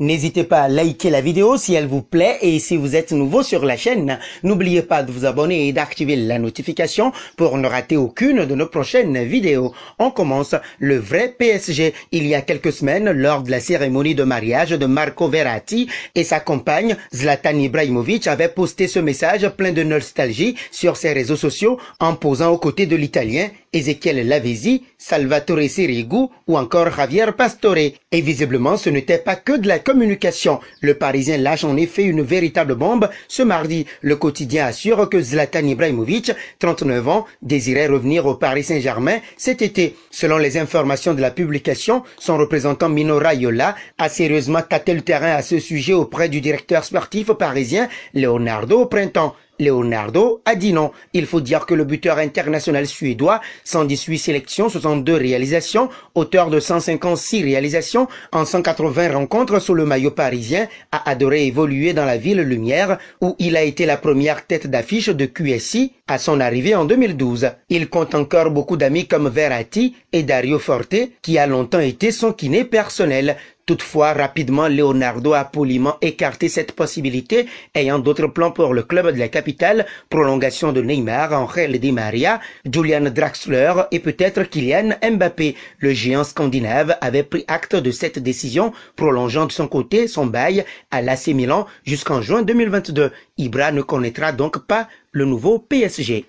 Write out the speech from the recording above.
N'hésitez pas à liker la vidéo si elle vous plaît et si vous êtes nouveau sur la chaîne, n'oubliez pas de vous abonner et d'activer la notification pour ne rater aucune de nos prochaines vidéos. On commence le vrai PSG. Il y a quelques semaines, lors de la cérémonie de mariage de Marco Verratti et sa compagne Zlatan Ibrahimovic avait posté ce message plein de nostalgie sur ses réseaux sociaux en posant aux côtés de l'Italien Ezekiel Lavesi, Salvatore Sirigu ou encore Javier Pastore. Et visiblement, ce n'était pas que de la communication. Le Parisien lâche en effet une véritable bombe. Ce mardi, le quotidien assure que Zlatan Ibrahimovic, 39 ans, désirait revenir au Paris Saint-Germain cet été. Selon les informations de la publication, son représentant Mino Raiola a sérieusement tâté le terrain à ce sujet auprès du directeur sportif parisien Leonardo au printemps. Leonardo a dit non. Il faut dire que le buteur international suédois, 118 sélections, 62 réalisations, auteur de 156 réalisations en 180 rencontres sous le maillot parisien, a adoré évoluer dans la ville lumière où il a été la première tête d'affiche de QSI à son arrivée en 2012, il compte encore beaucoup d'amis comme Verratti et Dario Forte, qui a longtemps été son kiné personnel. Toutefois, rapidement, Leonardo a poliment écarté cette possibilité, ayant d'autres plans pour le club de la capitale, prolongation de Neymar, Angel Di Maria, Julian Draxler et peut-être Kylian Mbappé. Le géant scandinave avait pris acte de cette décision, prolongeant de son côté son bail à l'AC Milan jusqu'en juin 2022. Ibra ne connaîtra donc pas le nouveau PSG.